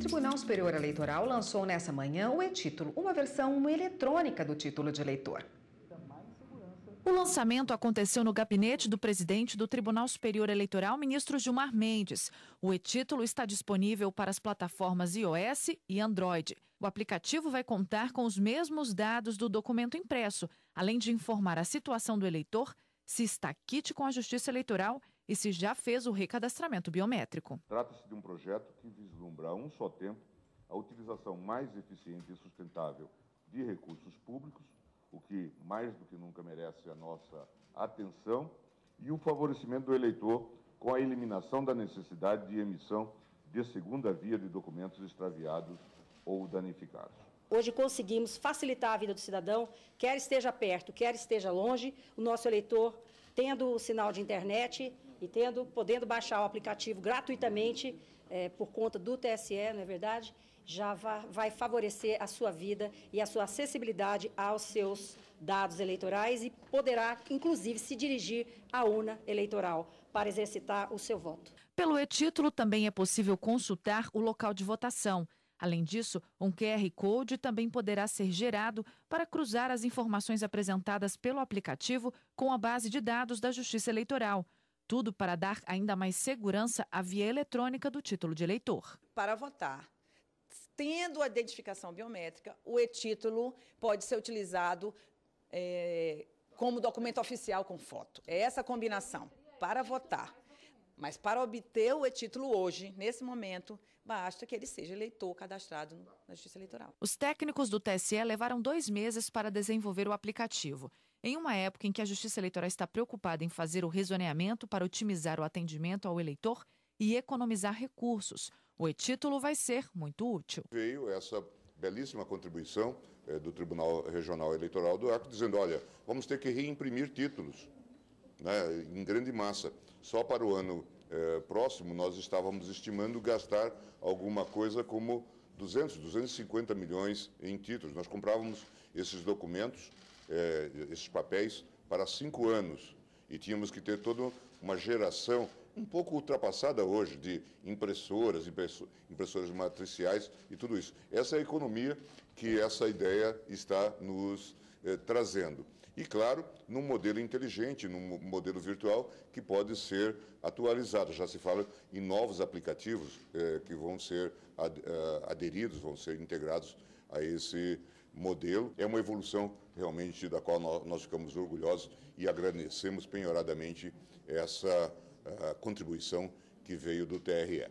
Tribunal Superior Eleitoral lançou nessa manhã o e-título, uma versão eletrônica do título de eleitor. O lançamento aconteceu no gabinete do presidente do Tribunal Superior Eleitoral, ministro Gilmar Mendes. O e-título está disponível para as plataformas iOS e Android. O aplicativo vai contar com os mesmos dados do documento impresso, além de informar a situação do eleitor, se está kit com a Justiça Eleitoral e se já fez o recadastramento biométrico. Trata-se de um projeto que vislumbra a um só tempo a utilização mais eficiente e sustentável de recursos públicos, o que mais do que nunca merece a nossa atenção, e o favorecimento do eleitor com a eliminação da necessidade de emissão de segunda via de documentos extraviados ou danificados. Hoje conseguimos facilitar a vida do cidadão, quer esteja perto, quer esteja longe, o nosso eleitor, tendo o sinal de internet, e tendo, podendo baixar o aplicativo gratuitamente é, por conta do TSE, não é verdade? Já vai, vai favorecer a sua vida e a sua acessibilidade aos seus dados eleitorais e poderá, inclusive, se dirigir à urna eleitoral para exercitar o seu voto. Pelo e-título também é possível consultar o local de votação. Além disso, um QR Code também poderá ser gerado para cruzar as informações apresentadas pelo aplicativo com a base de dados da Justiça Eleitoral tudo para dar ainda mais segurança à via eletrônica do título de eleitor. Para votar, tendo a identificação biométrica, o e-título pode ser utilizado é, como documento oficial com foto. É essa combinação. Para votar. Mas para obter o e-título hoje, nesse momento, basta que ele seja eleitor cadastrado na Justiça Eleitoral. Os técnicos do TSE levaram dois meses para desenvolver o aplicativo. Em uma época em que a Justiça Eleitoral está preocupada em fazer o rezoneamento para otimizar o atendimento ao eleitor e economizar recursos, o e-título vai ser muito útil. Veio essa belíssima contribuição é, do Tribunal Regional Eleitoral do Acre, dizendo: olha, vamos ter que reimprimir títulos né, em grande massa. Só para o ano é, próximo, nós estávamos estimando gastar alguma coisa como 200, 250 milhões em títulos. Nós comprávamos esses documentos, eh, esses papéis, para cinco anos. E tínhamos que ter toda uma geração um pouco ultrapassada hoje de impressoras, impressoras matriciais e tudo isso. Essa é a economia que essa ideia está nos eh, trazendo. E, claro, num modelo inteligente, num modelo virtual que pode ser atualizado. Já se fala em novos aplicativos eh, que vão ser ad, eh, aderidos, vão ser integrados a esse modelo. É uma evolução realmente da qual nós ficamos orgulhosos e agradecemos penhoradamente essa eh, contribuição que veio do TRE.